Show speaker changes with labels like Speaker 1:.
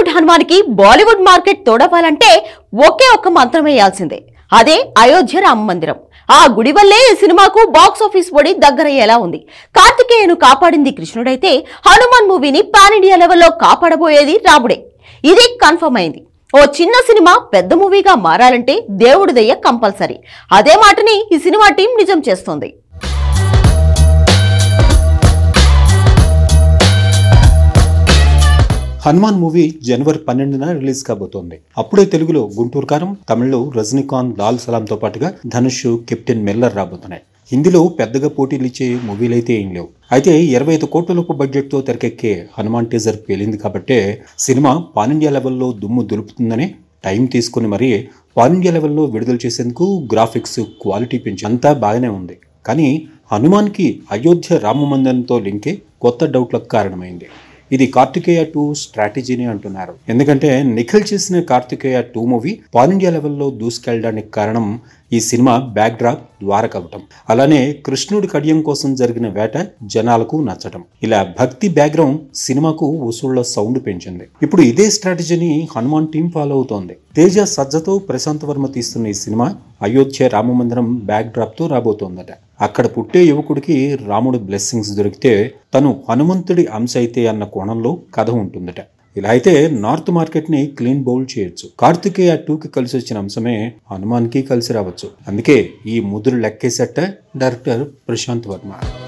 Speaker 1: బాలీవుడ్ హనుమానికి Bollywood market తోడవ్వాలంటే ఒకే ఒక్క మంత్రం వేయాల్సిందే అదే అయోధ్య రామ మందిరం ఆ గుడి వల్లే ఈ సినిమాకు బాక్స్ ఆఫీస్ ఒడి దగ్గరయ్యేలా ఉంది కార్తికేయను కాపాడింది కృష్ణుడైతే హనుమాన్ మూవీని పాన్ ఇండియా లెవెల్లో కాపాడబోయేది రాముడే ఇది కన్ఫర్మ్ అయింది ఓ చిన్న సినిమా పెద్ద మూవీగా మారాలంటే దేవుడి దయ్య కంపల్సరీ అదే మాటని ఈ సినిమా టీం నిజం చేస్తోంది
Speaker 2: హనుమాన్ మూవీ జనవరి పన్నెండున రిలీజ్ కాబోతోంది అప్పుడే తెలుగులో గుంటూరు కారం తమిళ్లో రజనీకాంత్ లాల్ సలాంతో పాటుగా ధనుష్ కెప్టెన్ మిల్లర్ రాబోతున్నాయి హిందీలో పెద్దగా పోటీలు ఇచ్చే మూవీలు అయితే ఏం లేవు అయితే ఇరవై ఐదు కోట్ల రూపాయ బడ్జెట్తో తెరకెక్కే హనుమాన్ టీజర్ పేలింది కాబట్టే సినిమా పానిండియా లెవెల్లో దుమ్ము దులుపుతుందని టైం తీసుకుని మరీ పానిండియా లెవెల్లో విడుదల చేసేందుకు గ్రాఫిక్స్ క్వాలిటీ పెంచి అంతా బాగానే ఉంది కానీ హనుమాన్కి అయోధ్య రామ మందిరంతో లింకే కొత్త డౌట్లకు కారణమైంది ఇది కార్తికేయ టూ స్ట్రాటజీని అంటున్నారు ఎందుకంటే నిఖిల్ చేసిన Karthikeya two movie pan India లెవెల్లో దూసుకెళ్ళడానికి కారణం ఈ సినిమా బ్యాక్ డ్రాప్ ద్వారకవటం అలానే కృష్ణుడి కడియం కోసం జరిగిన వేట జనాలకు నచ్చటం ఇలా భక్తి బ్యాక్గ్రౌండ్ సినిమాకు వసూళ్ల సౌండ్ పెంచింది ఇప్పుడు ఇదే స్ట్రాటజీని హనుమాన్ టీం ఫాలో అవుతోంది తేజ సజ్జతో ప్రశాంత్ వర్మ తీస్తున్న ఈ సినిమా అయోధ్య రామమందిరం బ్యాక్ డ్రాప్తో రాబోతోందట అక్కడ పుట్టే యువకుడికి రాముడు బ్లెస్సింగ్స్ దొరికితే తను హనుమంతుడి అంశ అయితే అన్న కోణంలో కథ ఉంటుందట ఇలా అయితే నార్త్ మార్కెట్ ని క్లీన్ బౌల్ చేయొచ్చు కార్తికేయ టూకి కలిసి వచ్చిన అంశమే హనుమాన్కి కలిసి రావచ్చు అందుకే ఈ ముదురు లెక్కేసేట డైరెక్టర్ ప్రశాంత్ వర్మ